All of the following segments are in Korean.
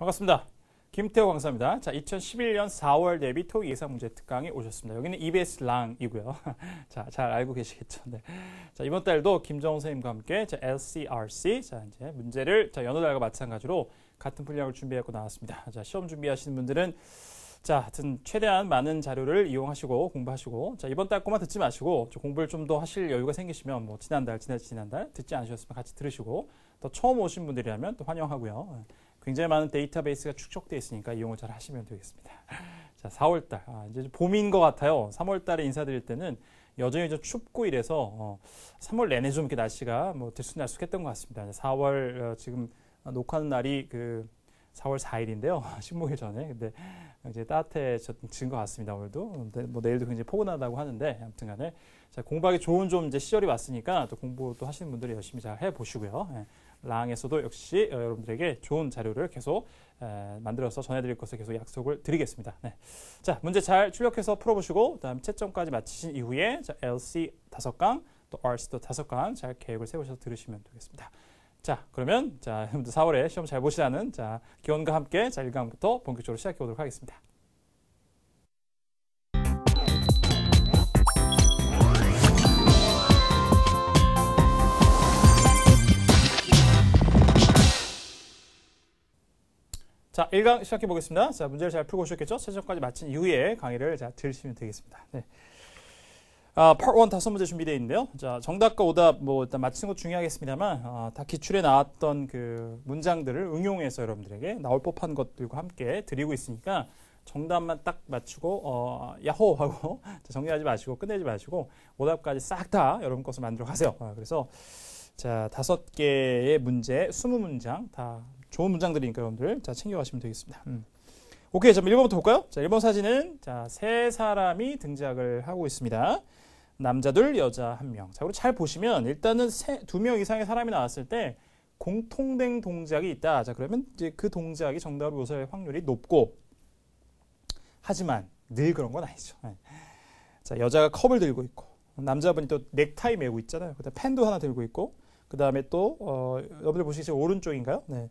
반갑습니다. 김태호 강사입니다. 자, 2011년 4월 대비 토익 예상 문제 특강에 오셨습니다. 여기는 EBS 랑이고요. 자, 잘 알고 계시겠죠. 네. 자, 이번 달도 김정호 선생님과 함께 자, LCRC 자, 이제 문제를 자, 연어 달과 마찬가지로 같은 분량을 준비하고 나왔습니다. 자, 시험 준비하시는 분들은 자, 하여튼 최대한 많은 자료를 이용하시고 공부하시고 자, 이번 달 것만 듣지 마시고 공부를 좀 더 하실 여유가 생기시면 뭐 지난달, 지난 지난달 듣지 않으셨으면 같이 들으시고 또 처음 오신 분들이라면 또 환영하고요. 굉장히 많은 데이터베이스가 축적되어 있으니까 이용을 잘 하시면 되겠습니다. 자, 4월달. 아, 이제 봄인 것 같아요. 3월달에 인사드릴 때는 여전히 좀 춥고 이래서 어, 3월 내내 좀 이렇게 날씨가 뭐 들쑥날쑥했던 것 같습니다. 4월 어, 지금 녹화하는 날이 그 4월 4일인데요. 식목일 전에. 근데 이제 따뜻해진 것 같습니다. 오늘도. 근데 뭐 내일도 굉장히 포근하다고 하는데 아무튼 간에 자, 공부하기 좋은 좀 이제 시절이 왔으니까 또 공부도 하시는 분들이 열심히 잘 해보시고요. 예. 랑에서도 역시 어, 여러분들에게 좋은 자료를 계속 만들어서 전해드릴 것을 계속 약속을 드리겠습니다. 네. 자, 문제 잘 출력해서 풀어보시고 그다음 채점까지 마치신 이후에 자, LC 5강 또 RC도 5강 잘 계획을 세우셔서 들으시면 되겠습니다. 자, 그러면 자, 여러분들 4월에 시험 잘 보시라는 자, 기원과 함께 자, 1강부터 본격적으로 시작해 보도록 하겠습니다. 자, 1강 시작해 보겠습니다. 자, 문제를 잘 풀고 오셨겠죠? 최종까지 마친 이후에 강의를 자, 들으시면 되겠습니다. 네. 아, p a 1 다섯 문제 준비되어 있는데요. 자, 정답과 오답 뭐 일단 맞히는 것 중요하겠습니다만 아, 다 기출에 나왔던 그 문장들을 응용해서 여러분들에게 나올 법한 것들과 함께 드리고 있으니까 정답만 딱 맞추고 어, 야호 하고 정리하지 마시고 끝내지 마시고 오답까지 싹 다 여러분 것을 만들어 가세요. 아, 그래서 자, 다섯 개의 문제, 스무 문장 다 좋은 문장들이니까 여러분들 자 챙겨가시면 되겠습니다. 음. 오케이, 자 1번부터 볼까요? 자 1번 사진은 자세 사람이 등장을 하고 있습니다. 남자 둘, 여자 한 명. 자, 그리고 잘 보시면 일단은 두 명 이상의 사람이 나왔을 때 공통된 동작이 있다. 자, 그러면 이제 그 동작이 정답을 요소할 확률이 높고 하지만 늘 그런 건 아니죠. 네. 자, 여자가 컵을 들고 있고 남자분이 또 넥타이 메고 있잖아요. 그다음 펜도 하나 들고 있고 그다음에 또 어, 여러분들 보시기지 오른쪽인가요? 네.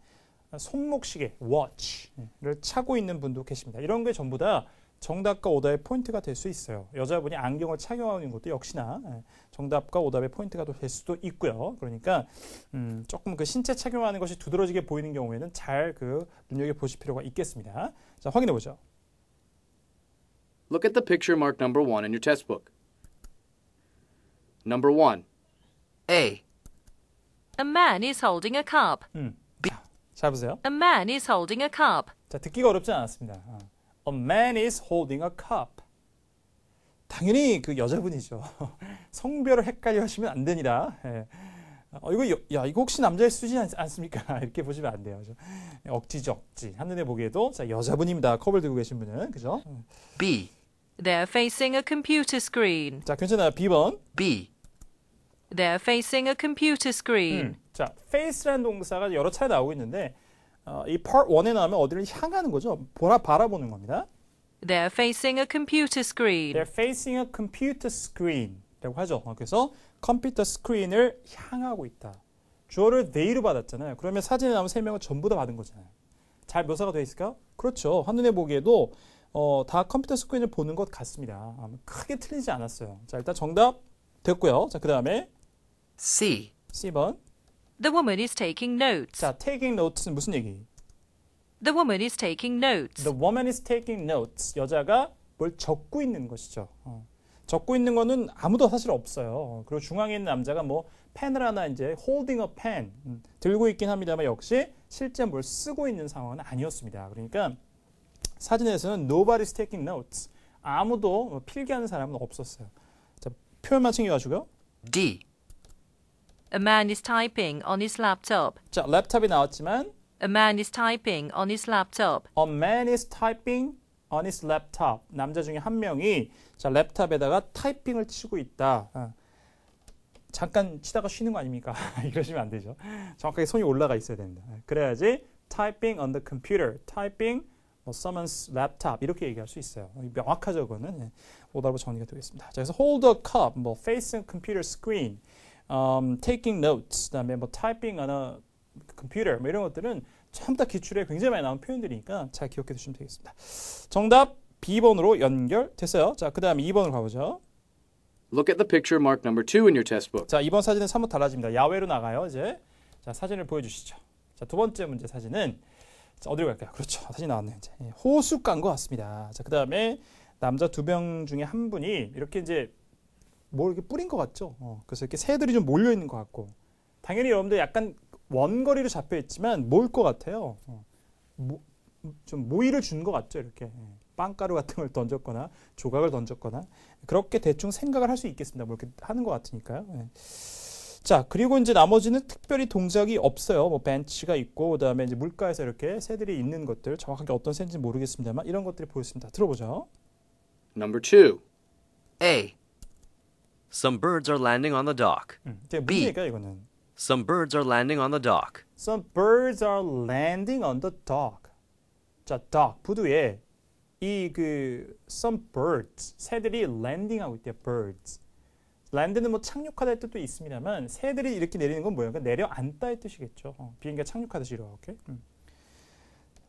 손목시계 watch를 차고 있는 분도 계십니다. 이런 게 전부 다 정답과 오답의 포인트가 될 수 있어요. 여자분이 안경을 착용하는 것도 역시나 예, 정답과 오답의 포인트가 될 수도 있고요. 그러니까 음 조금 그 신체 착용하는 것이 두드러지게 보이는 경우에는 잘그 눈여겨 보실 필요가 있겠습니다. 자 확인해 보죠. Look at the picture m a r k number one in your test book. Number one. A. A man is holding a cup. 음. 잘 보세요. A man is holding a cup. 자, 듣기가 어렵지 않았습니다. 어. A man is holding a cup. 당연히 그 여자분이죠. 성별을 헷갈려 하시면 안 되니라. 예. 어, 이거, 야, 이거 혹시 남자일 수지 않, 않습니까? 이렇게 보시면 안 돼요. 억지죠, 예, 억지. 한눈에 보기에도 자, 여자분입니다. 컵을 들고 계신 분은. 그죠? 음. B. They're facing a computer screen. 자, 괜찮아요. B번. B. They're facing a computer screen. 음. 자, face라는 동사가 여러 차례 나오고 있는데 어, 이 part 1에 나오면 어디를 향하는 거죠. 보라 바라보는 겁니다. They're facing a computer screen. They're facing a computer screen이라고 하죠. 어, 그래서 컴퓨터 스크린을 향하고 있다. 주어를 they로 받았잖아요. 그러면 사진에 나오는 세 명은 전부 다 받은 거잖아요. 잘 묘사가 되어 있을까요? 그렇죠. 한눈에 보기에도 어, 다 컴퓨터 스크린을 보는 것 같습니다. 크게 틀리지 않았어요. 자, 일단 정답 됐고요. 자, 그 다음에 C. C번. The woman is taking notes. 자, taking notes는 무슨 얘기? The woman is taking notes. The woman is taking notes. 여자가 뭘 적고 있는 것이죠. 어. 적고 있는 거는 아무도 사실 없어요. 어. 그리고 중앙에 있는 남자가 뭐 펜을 하나 이제 holding a pen 음, 들고 있긴 합니다만 역시 실제 뭘 쓰고 있는 상황은 아니었습니다. 그러니까 사진에서는 nobody's taking notes. 아무도 뭐 필기하는 사람은 없었어요. 자, 표현만 챙겨가지고요. D. A man is typing on his laptop. 자, 랩탑이 나왔지만 A man is typing on his laptop. A man is typing on his laptop. 남자 중에 한 명이 자, 랩탑에다가 타이핑을 치고 있다. 아, 잠깐 치다가 쉬는 거 아닙니까? 이러시면 안 되죠. 정확하게 손이 올라가 있어야 됩니다. 그래야지 typing on the computer, typing 뭐 someone's laptop 이렇게 얘기할 수 있어요. 명확하죠, 그거는. 오답으로 정리가 되겠습니다. 자, 그래서 hold a cup, 뭐 facing computer screen um, taking notes, 그다음에 뭐 typing on a computer 뭐 이런 것들은 참, 다 기출에 굉장히 많이 나오는 표현들이니까 잘 기억해 두시면 되겠습니다. 정답 B번으로 연결됐어요. 자, 그다음 2번으로 가보죠. Look at the picture m a r k number 2 in your test book. 자, 이번 사진은 사뭇 달라집니다. 야외로 나가요, 이제. 자, 사진을 보여주시죠. 자, 두 번째 문제 사진은 자, 어디로 갈까요? 그렇죠. 사진 나왔네요, 이제. 예, 호숫가인 것 같습니다. 자, 그다음에 남자 두 명 중에 한 분이 이렇게 이제 뭘 뭐 이렇게 뿌린 것 같죠. 어, 그래서 이렇게 새들이 좀 몰려 있는 것 같고 당연히 여러분들 약간 원거리로 잡혀 있지만 뭘것 같아요. 어, 모, 좀 모의를 준 것 같죠. 이렇게 예, 빵가루 같은 걸 던졌거나 조각을 던졌거나 그렇게 대충 생각을 할 수 있겠습니다. 뭐 이렇게 하는 것 같으니까요. 예. 자 그리고 이제 나머지는 특별히 동작이 없어요. 뭐 벤치가 있고 그다음에 이제 물가에서 이렇게 새들이 있는 것들 정확하게 어떤 새인지 모르겠습니다만 이런 것들이 보였습니다. 들어보죠. Number two. A. Some birds are landing on the dock. 음, 이게 무슨 B. 이거는? Some birds are landing on the dock. Some birds are landing on the dock. 자, dock 부두에 이 그 some birds 새들이 landing하고 있대요. birds. land는 뭐착륙하다할 뜻도 있습니다만 새들이 이렇게 내리는 건 뭐예요? 그러니까 내려앉다할 뜻이겠죠. 어, 비행기가 착륙하듯이 이렇게. 음.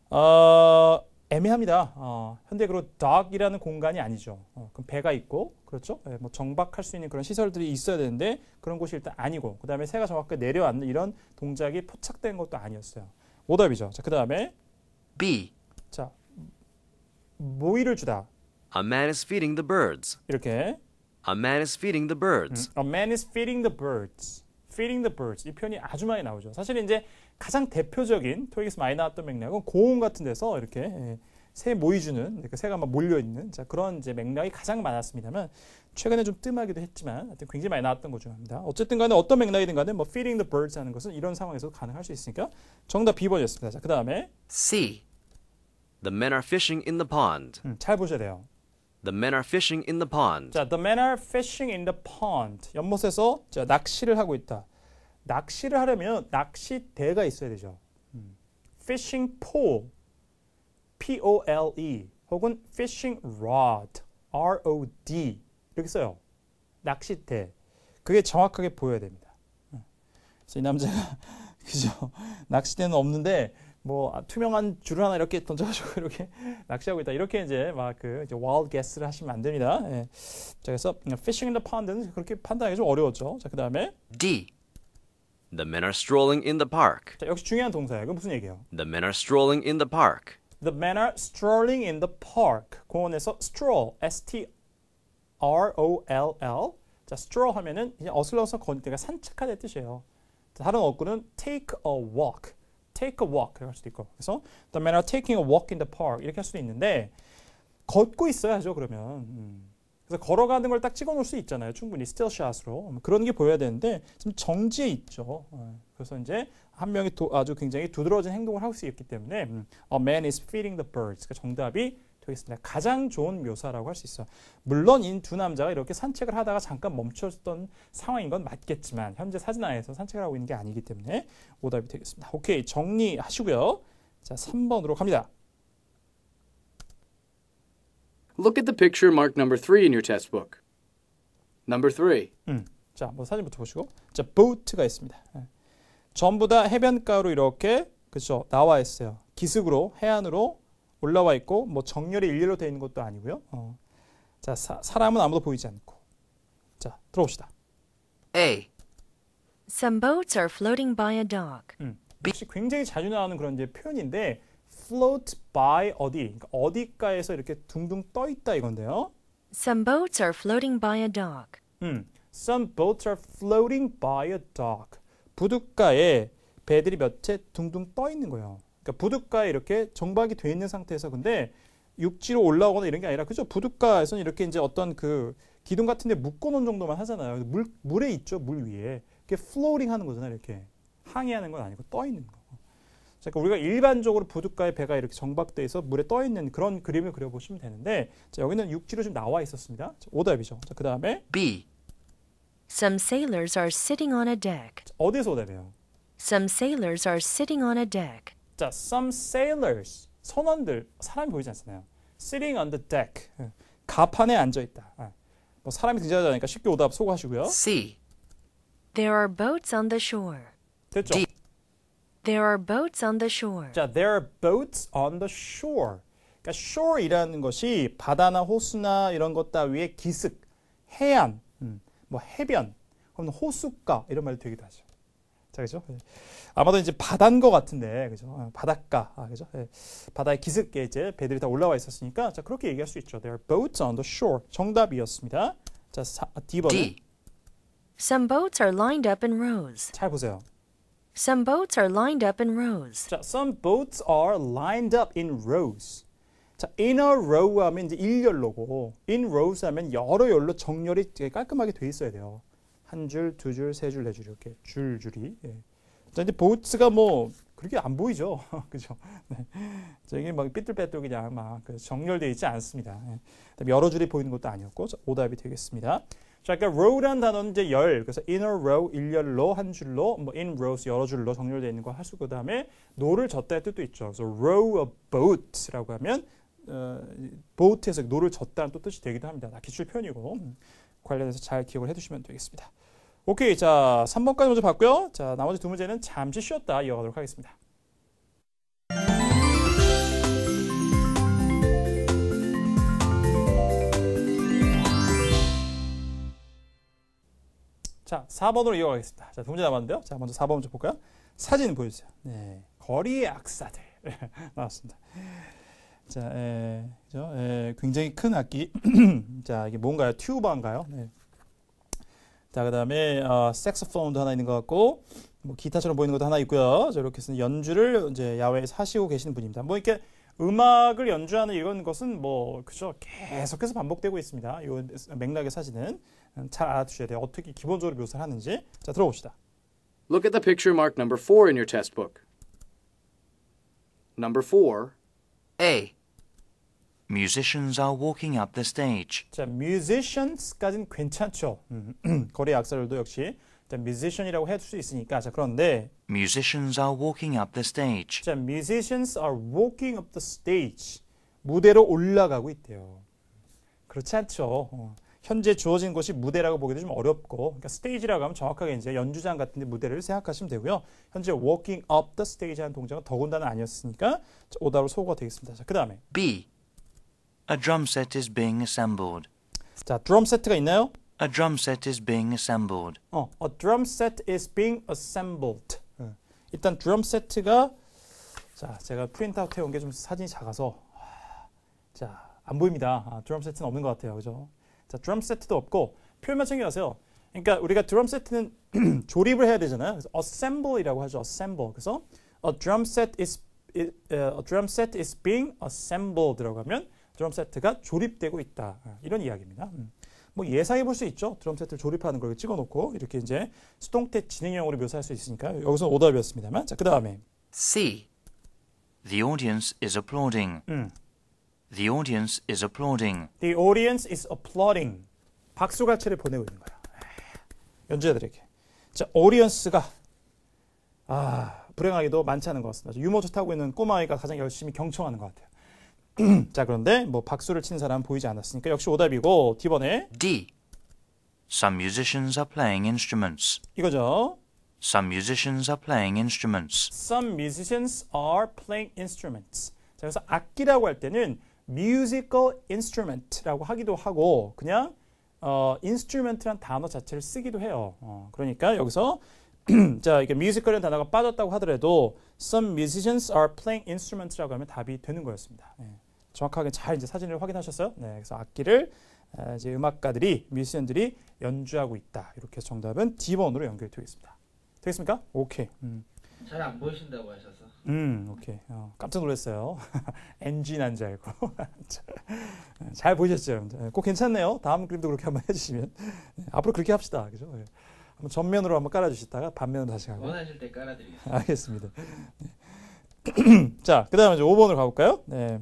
어, 애매합니다. 어, 현대 그런 dock이라는 공간이 아니죠. 어, 그럼 배가 있고 그렇죠? 네, 뭐 정박할 수 있는 그런 시설들이 있어야 되는데 그런 곳이 일단 아니고 그 다음에 새가 정확하 내려앉는 이런 동작이 포착된 것도 아니었어요. 오답이죠. 자, 그 다음에 B. 자, 모이를 주다. A man is feeding the birds. 이렇게. A man is feeding the birds. 음, a man is feeding the birds. feeding the birds 이 표현이 아주 많이 나오죠. 사실 이제 가장 대표적인 토익에서 많이 나왔던 맥락은 고원 같은 데서 이렇게 예, 새 모이주는 그 새가 막 몰려 있는 그런 이제 맥락이 가장 많았습니다만 최근에 좀 뜸하기도 했지만 하여튼 굉장히 많이 나왔던 것중입니다 어쨌든 간에 어떤 맥락이든 간에 뭐 feeding the birds 하는 것은 이런 상황에서 가능할 수 있으니까 정답 B번이었습니다. 자, 그다음에 C. The men are fishing in the pond. 음, 잘 보셔야 돼요. The men are fishing in the pond. 자, the men are fishing in the pond. 연못에서 자, 낚시를 하고 있다. 낚시를 하려면 낚시대가 있어야 되죠. 음. fishing pole, P-O-L-E 혹은 fishing rod, R-O-D 이렇게 써요. 낚시대. 그게 정확하게 보여야 됩니다. 그래서 이 남자가 그죠? 낚시대는 없는데 뭐 투명한 줄을 하나 이렇게 던져가지고 이렇게 낚시하고 있다. 이렇게 이제 막 그 이제 wild guess를 하시면 안 됩니다. 예. 자, 그래서 fishing in the pond는 그렇게 판단하기 좀 어려웠죠. 자, 그 다음에 D. The men are strolling in the park. 자, 역시 중요한 동사예요. 이건 무슨 얘기예요? The men are strolling in the park. The men are strolling in the park. 공원에서 stroll, S-T-R-O-L-L. 자, stroll 하면은 이제 어슬러서 걷기가 산책하다는 뜻이에요. 자, 다른 어구는 take a walk, take a walk 이렇게 할 수도 있고. 그래서 the men are taking a walk in the park 이렇게 할 수도 있는데 걷고 있어야죠 그러면. 음. 그래서 걸어가는 걸 딱 찍어 놓을 수 있잖아요. 충분히 스틸샷으로. 음, 그런 게 보여야 되는데 지금 정지에 있죠. 어, 그래서 이제 한 명이 도, 아주 굉장히 두드러진 행동을 할 수 있기 때문에 음. A man is feeding the birds. 그러니까 정답이 되겠습니다. 가장 좋은 묘사라고 할 수 있어. 요 물론 이 두 남자가 이렇게 산책을 하다가 잠깐 멈췄던 상황인 건 맞겠지만 현재 사진 안에서 산책을 하고 있는 게 아니기 때문에 오답이 되겠습니다. 오케이 정리하시고요. 자 3번으로 갑니다. Look at the picture marked number 3 in your textbook. Number 3. 음. 자, 뭐 사진부터 보시고. 자, boat가 있습니다. 예. 전부 다 해변가로 이렇게 그죠 나와 있어요. 기슭으로 해안으로 올라와 있고 뭐 정렬이 일렬로 되어 있는 것도 아니고요. 어. 자, 사, 사람은 아무도 보이지 않고. 자, 들어봅시다. A. Some boats are floating by a dock. 음. 역시 굉장히 자주 나오는 그런 이제 표현인데 float by 어디 그러니까 어디가에서 이렇게 둥둥 떠 있다 이건데요. Some boats are floating by a dock. 음, some boats are floating by a dock. 부둣가에 배들이 몇채 둥둥 떠 있는 거예요. 그러니까 부둣가에 이렇게 정박이 돼 있는 상태에서 근데 육지로 올라오거나 이런 게 아니라 그죠? 부둣가에서는 이렇게 이제 어떤 그 기둥 같은 데 묶어 놓은 정도만 하잖아요. 물 물에 있죠. 물 위에. 이게 렇 플로링 하는 거잖아요. 이렇게 항해하는 건 아니고 떠 있는 거. 그러니까 우리가 일반적으로 보드가의 배가 이렇게 정박돼 있어 물에 떠 있는 그런 그림을 그려보시면 되는데 자, 여기는 육지로 좀 나와 있었습니다. 자, 오답이죠. 자, 그 다음에 B. Some sailors are sitting on a deck. 자, 어디서 오답이에요? Some sailors are sitting on a deck. 자, some sailors 선원들 사람이 보이지 않잖아요. Sitting on the deck 예, 가판에 앉아 있다. 예, 뭐 사람이 등장하지 않으니까 쉽게 오답 소고하시고요. C. There are boats on the shore. 됐죠? D. There are boats on the shore. 자, there are boats on the shore. 그러니까 shore이라는 것이 바다나 호수나 이런 것다 위에 기슭, 해안, 음, 뭐 해변, 혹은 호숫가 이런 말도 되기도 하죠. 자, 그죠? 예. 아마도 이제 바다인 것 같은데, 그죠? 어, 바닷가, 아, 그죠? 예. 바다의 기슭에 이제 배들이 다 올라와 있었으니까, 자, 그렇게 얘기할 수 있죠. There are boats on the shore. 정답이었습니다. 자, 사, 아, D번은. D. Some boats are lined up in rows. 잘 보세요. Some boats are lined up in rows. 자, some boats are lined up in rows. 자, in a row 하면 이제 일렬로고 in rows 하면 여러 열로 정렬이 깔끔하게 돼 있어야 돼요. 한 줄, 두 줄, 세 줄, 네줄 이렇게 줄줄이. 예. 자, 이제 b o a t s 가뭐 그렇게 안 보이죠. 그죠? 네. 자, 이게 막 삐뚤빼뚤 그냥 막 그 정렬되어 있지 않습니다. 예. 여러 줄이 보이는 것도 아니었고 자, 오답이 되겠습니다. 자, 그러니까 r o w 라는 단어는 이제 열, 그래서 inner row, 일렬로, 한 줄로, 뭐 in rows, 여러 줄로 정렬되어 있는 거 하시고 그 다음에 노를 젓다의 뜻도 있죠. 그래서 row a boat라고 하면 어, 보트에서 노를 젓다는 또 뜻이 되기도 합니다. 기출 표현이고 음, 관련해서 잘 기억을 해두시면 되겠습니다. 오케이, 자 3번까지 먼저 봤고요. 자 나머지 두 문제는 잠시 쉬었다 이어가도록 하겠습니다. 자, 4번으로 이어가겠습니다. 자, 두 문제 남았는데요. 자, 먼저 4번 좀 볼까요? 사진 보여주세요. 네. 거리의 악사들. 나왔습니다. 자, 에, 그죠? 에, 굉장히 큰 악기. 자, 이게 뭔가요? 튜브인가요 네. 자, 그 다음에, 어, 섹스폰도 하나 있는 것 같고, 뭐, 기타처럼 보이는 것도 하나 있고요. 자, 이렇게 해서 연주를 이제 야외에서 하시고 계시는 분입니다. 뭐, 이렇게 음악을 연주하는 이런 것은 뭐, 그죠? 계속해서 반복되고 있습니다. 요 맥락의 사진은. 잘 알아두셔야 돼요. 어떻게 기본적으로 묘사를 하는지. 자, 들어봅시다. Look at the picture marked number 4 in your test book. Number 4. A. Musicians are walking up the stage. 자, musicians까지는 괜찮죠. 거리 약사들도 역시 자, musician이라고 해줄 수 있으니까. 자, 그런데 musicians are walking up the stage. 자, musicians are walking up the stage. 무대로 올라가고 있대요. 그렇지 않죠. 어. 현재 주어진 것이 무대라고 보기도 좀 어렵고 그러니까 스테이지라고 하면 정확하게 이제 연주장 같은 데 무대를 생각하시면 되고요. 현재 walking up the stage 라는 동작은 더군다나 아니었으니까 오답으로 소호가 되겠습니다. 자, 그다음에 B. A drum set is being assembled. 자, 드럼 세트가 있나요? A drum set is being assembled. 어, a drum set is being assembled. 어, 일단 드럼 세트가 자, 제가 프린트아웃 해온 게 좀 사진이 작아서 자, 안 보입니다. 아, 드럼 세트는 없는 것 같아요. 그죠? 자, 드럼 세트도 없고 표현만 챙겨가세요. 그러니까 우리가 드럼 세트는 조립을 해야 되잖아요. 그래서 assemble이라고 하죠. assemble. 그래서 a drum set is it, uh, a drum set is being a s s e m b l e d 들어가면 드럼 세트가 조립되고 있다. 아, 이런 이야기입니다. 음. 뭐 예상해 볼 수 있죠. 드럼 세트를 조립하는 걸 찍어 놓고 이렇게 이제 수동태 진행형으로 묘사할 수 있으니까 여기서 오답이었습니다만. 자, 그다음에 C. The audience is applauding. 음. The audience is applauding. The audience is applauding. 박수갈채를 보내고 있는 거야. 연주자들에게. 자, a u d i 가 아, 불행하게도 많지 않은 것 같습니다. 유머 좋다고 있는 꼬마아이가 가장 열심히 경청하는 것 같아요. 자, 그런데 뭐 박수를 친 사람 보이지 않았으니까 역시 오답이고 D번에 D. Some musicians are playing instruments. 이거죠. Some musicians are playing instruments. Some musicians are playing instruments. 자, 그래서 악기라고 할 때는 musical instrument라고 하기도 하고 그냥 어, instrument란 단어 자체를 쓰기도 해요. 어, 그러니까 여기서 자, 이게 musical이라는 단어가 빠졌다고 하더라도 some musicians are playing instruments라고 하면 답이 되는 거였습니다. 네. 정확하게 잘 이제 사진을 확인하셨어요? 네, 그래서 악기를 아, 이제 음악가들이 뮤지션들이 연주하고 있다. 이렇게 정답은 D번으로 연결되겠습니다. 되겠습니까? 오케이. 음. 잘안 보이신다고 하셨어요. 음, 오케이. 어, 깜짝 놀랐어요. NG 난줄 알고. 잘 보셨죠, 여러분들? 예, 꼭 괜찮네요. 다음 그림도 그렇게 한번 해주시면. 예, 앞으로 그렇게 합시다. 그죠? 예. 한번 전면으로 한번 깔아주시다가 반면으로 다시 가고. 원하실 때 깔아드리겠습니다. 알겠습니다. 네. 자, 그 다음에 이제 5번으로 가볼까요? 네.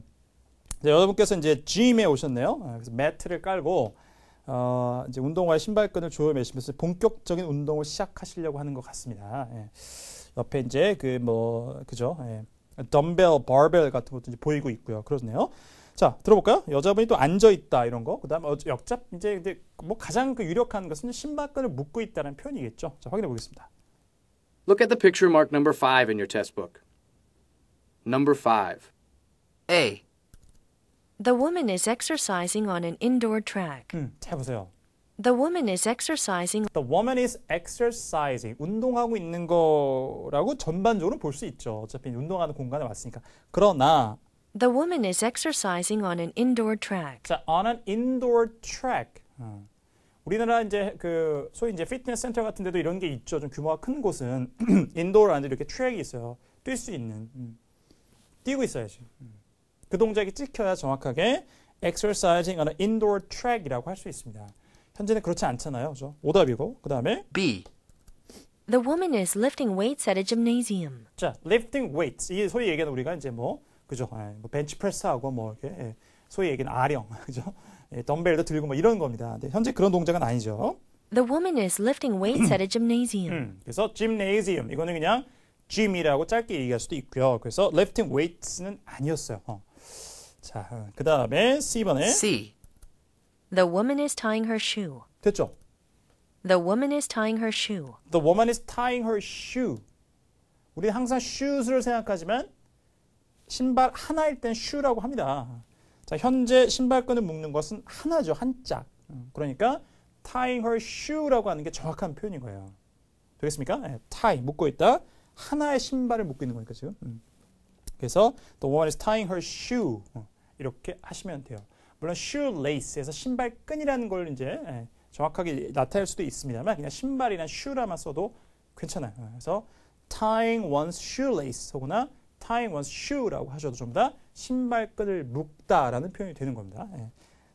자, 여러분께서 이제 짐에 오셨네요. 그래서 매트를 깔고, 어, 이제 운동화의 신발끈을 조여 매시면서 본격적인 운동을 시작하시려고 하는 것 같습니다. 예. 옆에 이제 그뭐 그죠? 예. 덤벨, 바벨 같은 것도 이제 보이고 있고요. 그렇네요. 자, 들어볼까요? 여자분이 또 앉아 있다 이런 거. 그다음 에 어, 역잡 이제 근데 뭐 가장 그 유력한 것은 신발끈을 묶고 있다는 표현이겠죠. 자, 확인해 보겠습니다. Look at the picture m a r k number 5 in your test book. Number 5. A. The woman is exercising on an indoor track. 음, 잘 보세요. The woman is exercising. The woman is exercising. 운동하고 있는 거라고 전반적으로 볼 수 있죠. 어차피 운동하는 공간에 왔으니까. 그러나 The woman is exercising on an indoor track. 자, on an indoor track. 음. 우리나라 이제 그 소위 이제 피트니스 센터 같은 데도 이런 게 있죠. 좀 규모가 큰 곳은 인도어라는 데 이렇게 트랙이 있어요. 뛸 수 있는. 음. 뛰고 있어야지. 음. 그 동작이 찍혀야 정확하게 exercising on an indoor track이라고 할 수 있습니다. 현재는 그렇지 않잖아요. 그죠? 오답이고. 그다음에 B. The woman is lifting weights at a gymnasium. 자, lifting weights. 이 소위 얘기는 우리가 이제 뭐 그죠? 예, 뭐 벤치 프레스하고 뭐 이렇게 예, 소위 얘기는 아령. 그죠? 예, 덤벨도 들고 뭐 이런 겁니다. 근데 현재 그런 동작은 아니죠. The woman is lifting weights at a gymnasium. 음, 그래서 gymnasium 이거는 그냥 gym이라고 짧게 얘기할 수도 있고요. 그래서 lifting weights는 아니었어요. 어. 자, 어, 그 다음에 C번에 C. The woman is tying her shoe. 됐죠? The woman is tying her shoe. The woman is tying her shoe. 우리 항상 shoes를 생각하지만 신발 하나일 땐 shoe라고 합니다. 자, 현재 신발끈을 묶는 것은 하나죠. 한 짝. 그러니까 tying her shoe라고 하는 게 정확한 표현인 거예요. 되겠습니까? 네, tie, 묶고 있다. 하나의 신발을 묶고 있는 거니까 지금. 음. 그래서 the woman is tying her shoe. 이렇게 하시면 돼요. 물론 shoelace에서 신발끈이라는 걸 이제 정확하게 나타낼 수도 있습니다만 그냥 신발이나 shoe라만 써도 괜찮아요. 그래서 tying one's shoelace 혹은 tying one's shoe라고 하셔도 좀 더 신발끈을 묶다라는 표현이 되는 겁니다.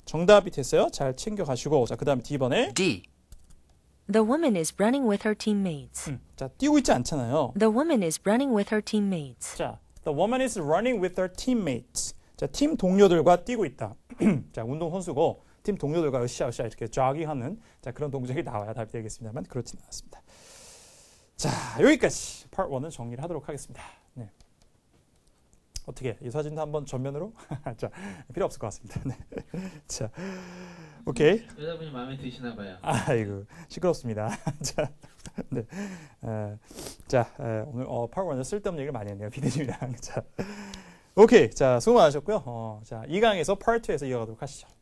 정답이 됐어요. 잘 챙겨 가시고 자, 그다음에 D번에 D. The woman is running with her teammates. 음, 자, 뛰고 있지 않잖아요. The woman is running with her teammates. 자, the woman is running with her teammates. 자, 팀 동료들과 뛰고 있다. 자, 운동 선수고 팀 동료들과 으쌰으쌰 이렇게 좌기하는 자, 그런 동작이 나와야 답이 되겠습니다만 그렇진 않습니다 자, 여기까지 파트 1은 정리를 하도록 하겠습니다. 네. 어떻게 이 사진도 한번 전면으로 자 필요 없을 것 같습니다. 네. 자 오케이 여자분이 마음에 드시나 봐요. 아이고 시끄럽습니다. 자 네. 에, 자 에, 오늘 어 파워원을 쓸데없는 얘기를 많이 했네요 비대님이랑 오케이. 자, 수고 많으셨고요. 어, 자, 2강에서 파트 2에서 이어가도록 하시죠.